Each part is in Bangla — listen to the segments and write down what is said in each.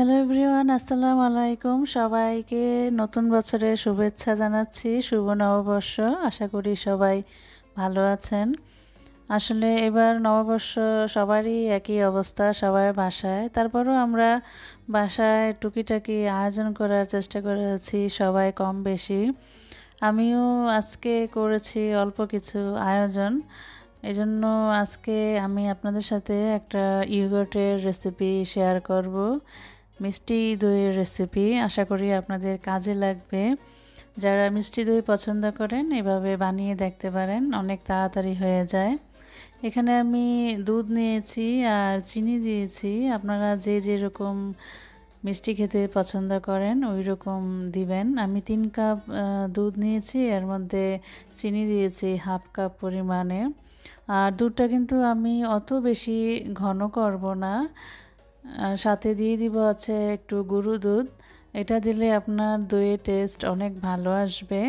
হ্যালো এভরিওয়ান আসসালামু আলাইকুম সবাইকে নতুন বছরের শুভেচ্ছা জানাচ্ছি শুভ নববর্ষ আশা করি সবাই ভালো আছেন আসলে এবার নববর্ষ সবারই একই অবস্থা সবাই বাসায় তারপরও আমরা বাসায় টুকিটাকি আয়োজন করার চেষ্টা করেছি সবাই কম বেশি আমিও আজকে করেছি অল্প কিছু আয়োজন এজন্য আজকে আমি আপনাদের সাথে একটা ইয়োগার্টের রেসিপি শেয়ার করব মিষ্টি দইয়ের রেসিপি আশা করি আপনাদের কাজে লাগবে যারা মিষ্টি দই পছন্দ করেন এভাবে বানিয়ে দেখতে পারেন অনেক তাড়াতাড়ি হয়ে যায় এখানে আমি দুধ নিয়েছি আর চিনি দিয়েছি আপনারা যে যেরকম মিষ্টি খেতে পছন্দ করেন ওই রকম দিবেন আমি তিন কাপ দুধ নিয়েছি এর মধ্যে চিনি দিয়েছি হাফ কাপ পরিমাণে আর দুধটা কিন্তু আমি অত বেশি ঘন করব না আর সাথে দিয়ে দিব আছে একটু গরু দুধ এটা দিলে আপনার দইয়ের টেস্ট অনেক ভালো আসবে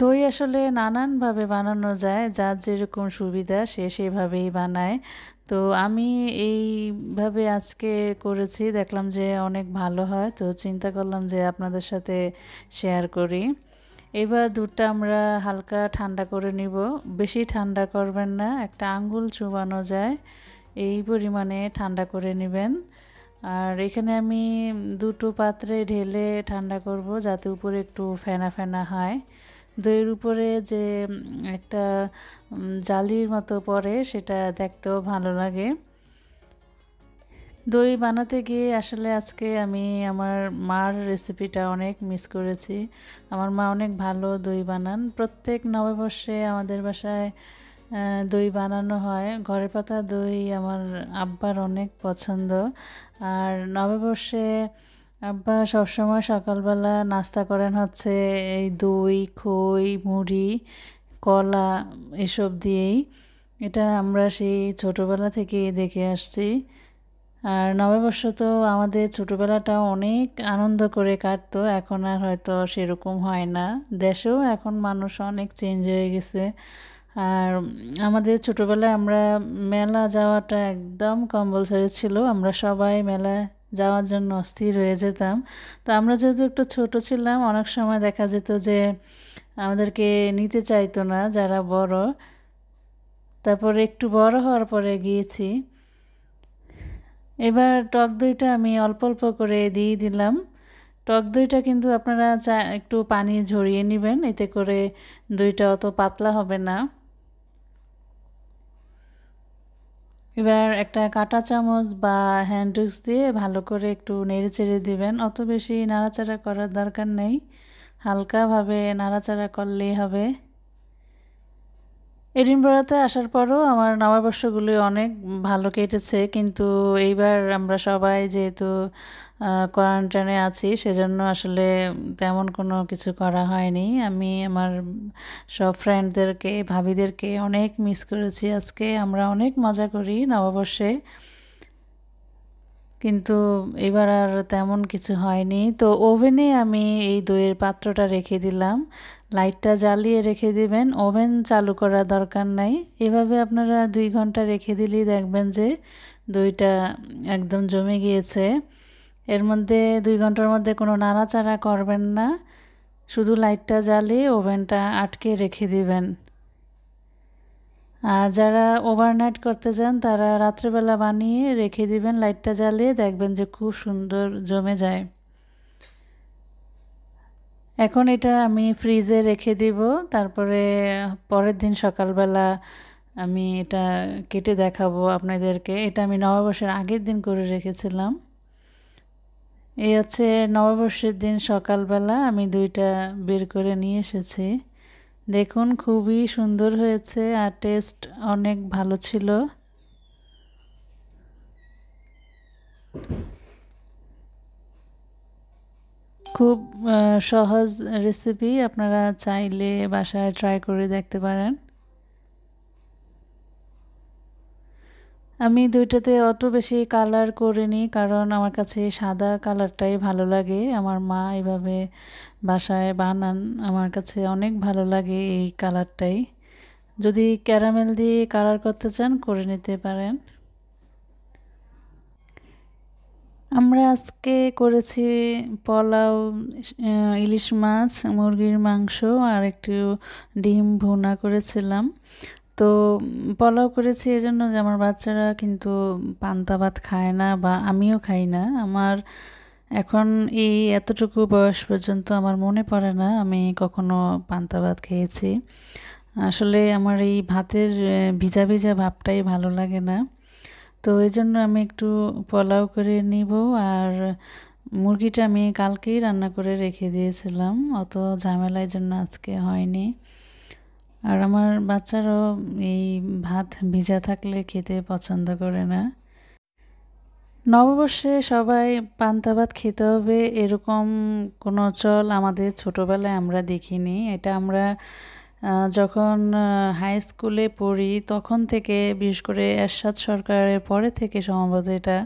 দই আসলে নানানভাবে বানানো যায় যার যেরকম সুবিধা সে সেভাবেই বানায় তো আমি এইভাবে আজকে করেছি দেখলাম যে অনেক ভালো হয় তো চিন্তা করলাম যে আপনাদের সাথে শেয়ার করি এবার দুধটা আমরা হালকা ঠান্ডা করে নিব বেশি ঠান্ডা করবেন না একটা আঙ্গুল চুবানো যায় এই পরিমাণে ঠান্ডা করে নেবেন আর এখানে আমি দুটো পাত্রে ঢেলে ঠান্ডা করব যাতে উপরে একটু ফেনা ফেনা হয় দইয়ের উপরে যে একটা জালির মতো পড়ে সেটা দেখতেও ভালো লাগে দই বানাতে গিয়ে আসলে আজকে আমি আমার মার রেসিপিটা অনেক মিস করেছি আমার মা অনেক ভালো দই বানান প্রত্যেক নববর্ষে আমাদের বাসায় দই বানানো হয় ঘরে পাতা দই আমার আব্বার অনেক পছন্দ আর নববর্ষে আব্বা সবসময় সকালবেলা নাস্তা করেন হচ্ছে এই দই খই মুড়ি কলা এসব দিয়েই এটা আমরা সেই ছোটোবেলা থেকে দেখে আসছি আর নববর্ষ তো আমাদের ছোটোবেলাটা অনেক আনন্দ করে কাটতো এখন আর হয়তো সেরকম হয় না দেশেও এখন মানুষ অনেক চেঞ্জ হয়ে গেছে আর আমাদের ছোটোবেলায় আমরা মেলা যাওয়াটা একদম কম্পালসারি ছিল আমরা সবাই মেলায় যাওয়ার জন্য অস্থির হয়ে যেতাম তো আমরা যেহেতু একটু ছোট ছিলাম অনেক সময় দেখা যেত যে আমাদেরকে নিতে চাইতো না যারা বড় তারপর একটু বড় হওয়ার পরে গিয়েছি এবার টক দইটা আমি অল্প অল্প করে দিয়ে দিলাম টক দইটা কিন্তু আপনারা চা একটু পানি ঝরিয়ে নেবেন এতে করে দইটা অত পাতলা হবে না এবার একটা কাঁটা চামচ বা হ্যান্ডউইক্স দিয়ে ভালো করে একটু নেড়ে চেড়ে দিবেন অত বেশি নাড়াচাড়া করার দরকার নেই হালকাভাবে নাড়াচাড়া করলেই হবে এডিনবরাতে আসার পরও আমার নববর্ষগুলি অনেক ভালো কেটেছে কিন্তু এইবার আমরা সবাই যেহেতু কোয়ারেন্টাইনে আছি সেজন্য আসলে তেমন কোনো কিছু করা হয়নি আমি আমার সব ফ্রেন্ডদেরকে ভাবিদেরকে অনেক মিস করেছি আজকে আমরা অনেক মজা করি নববর্ষে কিন্তু এবার আর তেমন কিছু হয়নি তো ওভেনে আমি এই দইয়ের পাত্রটা রেখে দিলাম লাইটটা জ্বালিয়ে রেখে দিবেন ওভেন চালু করার দরকার নাই এভাবে আপনারা দুই ঘন্টা রেখে দিলেই দেখবেন যে দইটা একদম জমে গিয়েছে এর মধ্যে দুই ঘন্টার মধ্যে কোনো নাড়াচাড়া করবেন না শুধু লাইটটা জ্বালিয়ে ওভেনটা আটকে রেখে দিবেন আর যারা ওভারনাইট করতে যান তারা রাত্রেবেলা বানিয়ে রেখে দিবেন লাইটটা জ্বালিয়ে দেখবেন যে খুব সুন্দর জমে যায় এখন এটা আমি ফ্রিজে রেখে দিব তারপরে পরের দিন সকালবেলা আমি এটা কেটে দেখাবো আপনাদেরকে এটা আমি নববর্ষের আগের দিন করে রেখেছিলাম এই হচ্ছে নববর্ষের দিন সকালবেলা আমি দুইটা বের করে নিয়ে এসেছি দেখুন খুবই সুন্দর হয়েছে আর টেস্ট অনেক ভালো ছিল খুব সহজ রেসিপি আপনারা চাইলে বাসায় ট্রাই করে দেখতে পারেন আমি দুইটাতে অত বেশি কালার করিনি কারণ আমার কাছে সাদা কালারটাই ভালো লাগে আমার মা এভাবে বাসায় বানান আমার কাছে অনেক ভালো লাগে এই কালারটাই যদি ক্যারামেল দিয়ে কালার করতে চান করে নিতে পারেন আমরা আজকে করেছি পোলাও ইলিশ মাছ মুরগির মাংস আর একটু ডিম ভুনা করেছিলাম তো পোলাও করেছি এজন্য যে আমার বাচ্চারা কিন্তু পান্তা ভাত খায় না বা আমিও খাই না আমার এখন এই এতটুকু বয়স পর্যন্ত আমার মনে পড়ে না আমি কখনো পান্তা ভাত খেয়েছি আসলে আমার এই ভাতের ভিজা ভিজা ভাবটাই ভালো লাগে না তো এই জন্য আমি একটু পোলাও করে নিব আর মুরগিটা আমি কালকেই রান্না করে রেখে দিয়েছিলাম অত ঝামেলার জন্য আজকে হয়নি আর আমার বাচ্চারাও এই ভাত ভিজা থাকলে খেতে পছন্দ করে না নববর্ষে সবাই পান্তা ভাত খেতে হবে এরকম কোনো চল আমাদের ছোটোবেলায় আমরা দেখিনি এটা আমরা যখন হাই স্কুলে পড়ি তখন থেকে বিশেষ করে এরশাদ সরকারের পরে থেকে সম্ভবত এটা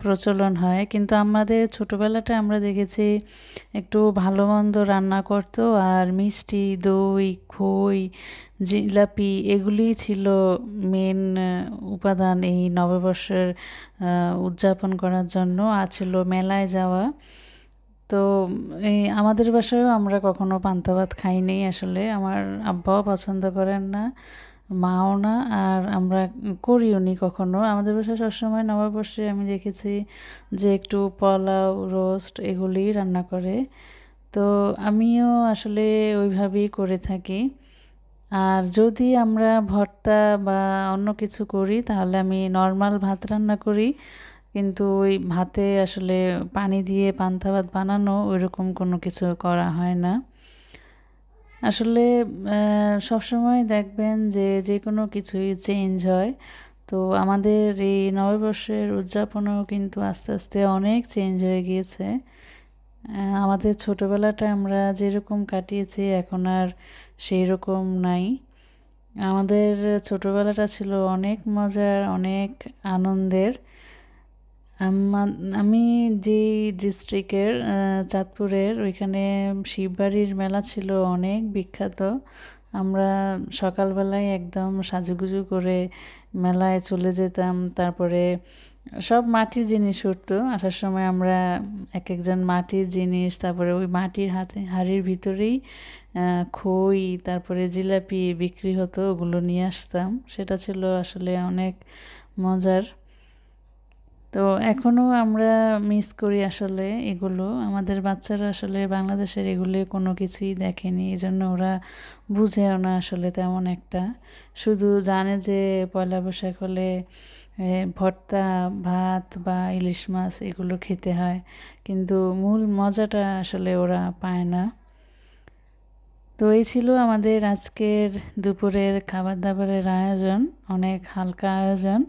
প্রচলন হয় কিন্তু আমাদের ছোটোবেলাটা আমরা দেখেছি একটু ভালো মন্দ রান্না করতো আর মিষ্টি দই খই জিলাপি এগুলি ছিল মেন উপাদান এই নববর্ষের উদযাপন করার জন্য আর ছিল মেলায় যাওয়া তো এই আমাদের বাসায়ও আমরা কখনো পান্তা ভাত খাইনি আসলে আমার আব্বাও পছন্দ করেন না মাও না আর আমরা করিও নি কখনো আমাদের বাসায় সবসময় নববর্ষে আমি দেখেছি যে একটু পোলাও রোস্ট এগুলি রান্না করে তো আমিও আসলে ওইভাবেই করে থাকি আর যদি আমরা ভর্তা বা অন্য কিছু করি তাহলে আমি নর্মাল ভাত রান্না করি কিন্তু ওই ভাতে আসলে পানি দিয়ে পান্থা ভাত বানানো ওইরকম কোনো কিছু করা হয় না আসলে সবসময় দেখবেন যে যে কোনো কিছুই চেঞ্জ হয় তো আমাদের এই নববর্ষের উদযাপনও কিন্তু আস্তে আস্তে অনেক চেঞ্জ হয়ে গিয়েছে আমাদের ছোটোবেলাটা আমরা যেরকম কাটিয়েছি এখন আর সেই রকম নাই আমাদের ছোটোবেলাটা ছিল অনেক মজার অনেক আনন্দের আমি যে ডিস্ট্রিক্টের চাঁদপুরের ওইখানে শিববাড়ির মেলা ছিল অনেক বিখ্যাত আমরা সকালবেলায় একদম সাজুগুজু করে মেলায় চলে যেতাম তারপরে সব মাটির জিনিস উঠতো আসার সময় আমরা এক একজন মাটির জিনিস তারপরে ওই মাটির হাতে হাড়ির ভিতরেই খই তারপরে জিলাপি বিক্রি হতো ওগুলো নিয়ে আসতাম সেটা ছিল আসলে অনেক মজার তো এখনও আমরা মিস করি আসলে এগুলো আমাদের বাচ্চারা আসলে বাংলাদেশের এগুলো কোনো কিছুই দেখেনি এই জন্য ওরা বুঝেও না আসলে তেমন একটা শুধু জানে যে পয়লা বৈশাখ হলে ভর্তা ভাত বা ইলিশ মাছ এগুলো খেতে হয় কিন্তু মূল মজাটা আসলে ওরা পায় না তো এই ছিল আমাদের আজকের দুপুরের খাবার দাবারের আয়োজন অনেক হালকা আয়োজন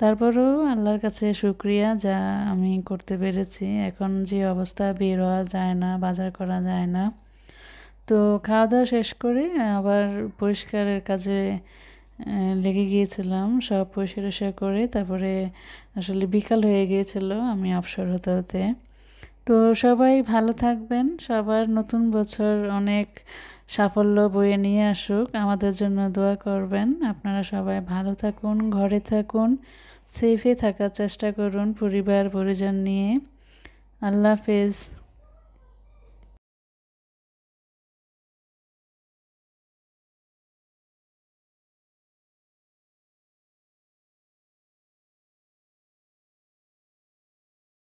তারপরেও আল্লাহর কাছে শুক্রিয়া যা আমি করতে পেরেছি এখন যে অবস্থা বের হওয়া যায় না বাজার করা যায় না তো খাওয়া দাওয়া শেষ করে আবার পরিষ্কারের কাজে লেগে গিয়েছিলাম সব পরিষ্কার টরিষ্কার করে তারপরে আসলে বিকাল হয়ে গিয়েছিল আমি অবসর হতে হতে তো সবাই ভালো থাকবেন সবার নতুন বছর অনেক সাফল্য বয়ে নিয়ে আসুক আমাদের জন্য দোয়া করবেন আপনারা সবাই ভালো থাকুন ঘরে থাকুন সেফে থাকার চেষ্টা করুন পরিবার পরিজন নিয়ে আল্লাহ হাফেজ